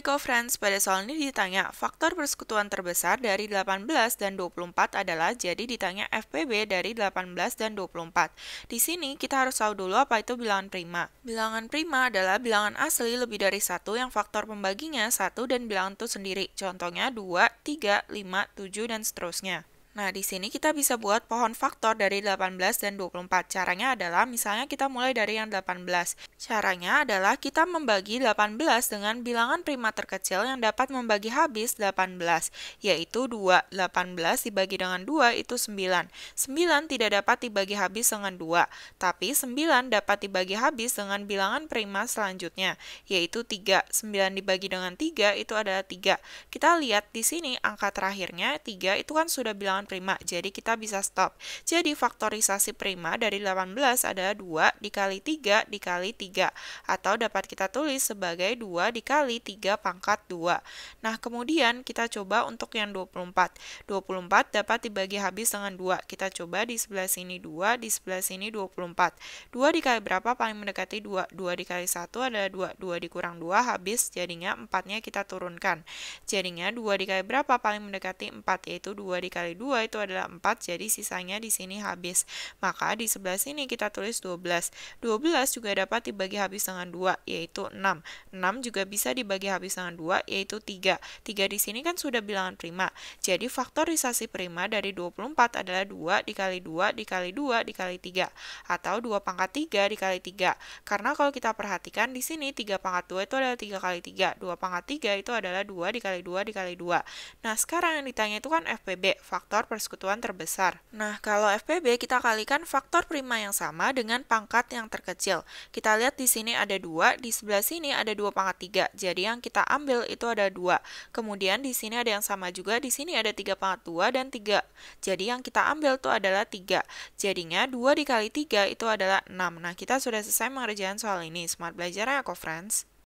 Michael friends, pada soal ini ditanya, faktor persekutuan terbesar dari 18 dan 24 adalah jadi ditanya FPB dari 18 dan 24. Di sini kita harus tahu dulu apa itu bilangan prima. Bilangan prima adalah bilangan asli lebih dari satu yang faktor pembaginya satu dan bilangan itu sendiri. Contohnya 2, 3, 5, 7, dan seterusnya. Nah, di sini kita bisa buat pohon faktor dari 18 dan 24. Caranya adalah, misalnya kita mulai dari yang 18. Caranya adalah kita membagi 18 dengan bilangan prima terkecil yang dapat membagi habis 18, yaitu 2. 18 dibagi dengan 2 itu 9. 9 tidak dapat dibagi habis dengan 2, tapi 9 dapat dibagi habis dengan bilangan prima selanjutnya, yaitu 3. 9 dibagi dengan 3 itu adalah 3. Kita lihat di sini angka terakhirnya 3 itu kan sudah bilangan prima, jadi kita bisa stop. Jadi faktorisasi prima dari 18 adalah 2 dikali 3 dikali 3, atau dapat kita tulis sebagai 2 dikali 3 pangkat 2. Nah, kemudian kita coba untuk yang 24. 24 dapat dibagi habis dengan 2. Kita coba di sebelah sini 2, di sebelah sini 24. 2 dikali berapa paling mendekati 2? 2 dikali 1 adalah 2, 2 dikurang 2 habis, jadinya 4-nya kita turunkan. Jadinya 2 dikali berapa paling mendekati 4, yaitu 2 dikali 2 2 itu adalah 4, jadi sisanya di sini habis. Maka di sebelah sini kita tulis 12. 12 juga dapat dibagi habis dengan 2, yaitu 6. 6 juga bisa dibagi habis dengan 2, yaitu 3. 3 di sini kan sudah bilangan prima. Jadi faktorisasi prima dari 24 adalah 2 dikali 2 dikali 2 dikali 3. Atau 2 pangkat 3 dikali 3. Karena kalau kita perhatikan di sini 3 pangkat 2 itu adalah 3 kali 3. 2 pangkat 3 itu adalah 2 dikali 2 dikali 2. Nah sekarang yang ditanya itu kan FPB, faktor faktor persekutuan terbesar. Nah, kalau FPB kita kalikan faktor prima yang sama dengan pangkat yang terkecil. Kita lihat di sini ada dua, di sebelah sini ada dua pangkat tiga. Jadi yang kita ambil itu ada dua. Kemudian di sini ada yang sama juga, di sini ada tiga pangkat dua dan tiga. Jadi yang kita ambil itu adalah tiga. Jadinya dua dikali tiga itu adalah enam. Nah, kita sudah selesai mengerjakan soal ini. Smart belajar ya, kok friends.